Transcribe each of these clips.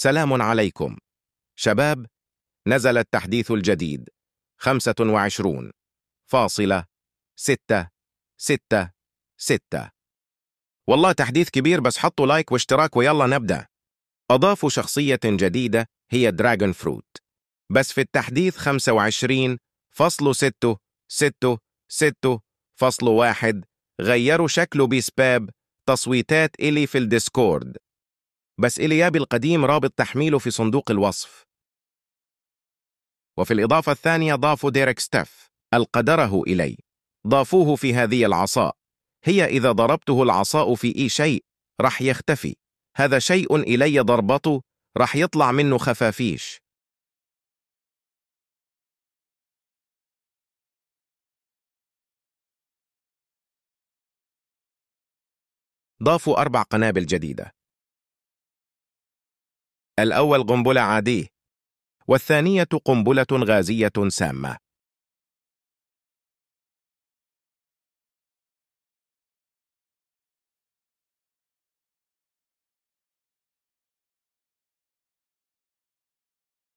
سلام عليكم شباب نزل التحديث الجديد 25 فاصلة 6 6 6 والله تحديث كبير بس حطوا لايك واشتراك ويلا نبدأ أضافوا شخصية جديدة هي دراجون فروت بس في التحديث 25 فصل 6 6 6 فصل 1 غيروا شكله بسباب تصويتات إلي في الديسكورد بس إلياب القديم رابط تحميله في صندوق الوصف وفي الإضافة الثانية ضافوا ديريك ستاف القدره إلي ضافوه في هذه العصاء هي إذا ضربته العصاء في إي شيء رح يختفي هذا شيء إلي ضربته رح يطلع منه خفافيش ضافوا أربع قنابل جديدة الأول قنبلة عادية والثانية قنبلة غازية سامة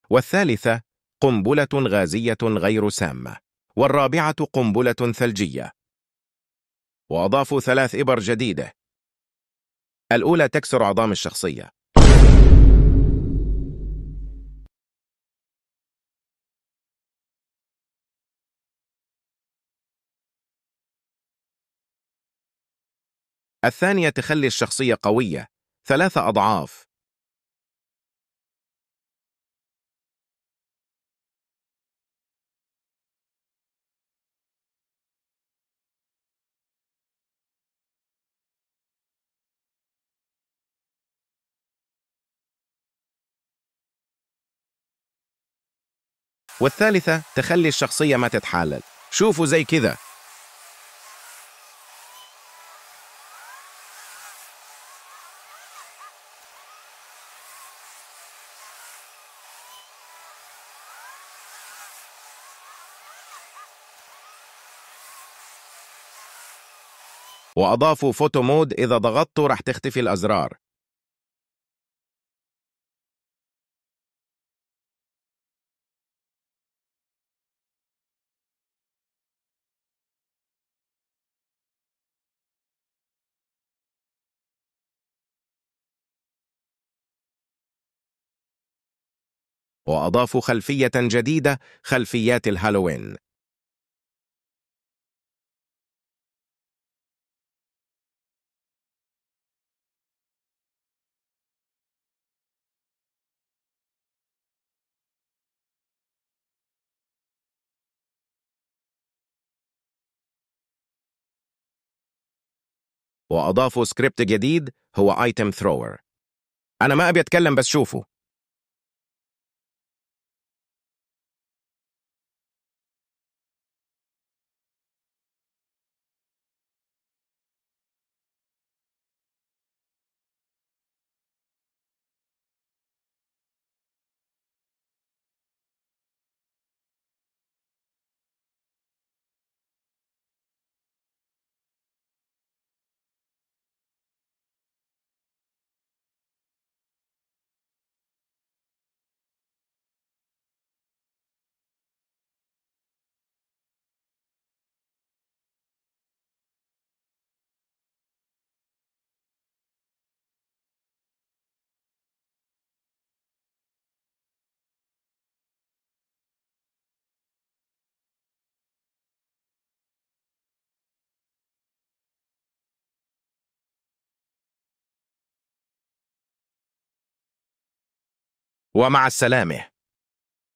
والثالثة قنبلة غازية غير سامة والرابعة قنبلة ثلجية وأضافوا ثلاث إبر جديدة الأولى تكسر عظام الشخصية الثانية تخلي الشخصية قوية ثلاثة أضعاف والثالثة تخلي الشخصية ما تتحالل شوفوا زي كذا وأضافوا فوتو مود إذا ضغطتوا رح تختفي الأزرار وأضافوا خلفية جديدة خلفيات الهالوين وأضافوا سكريبت جديد هو ايتم ثرور أنا ما أبي أتكلم بس شوفوا ومع السلامه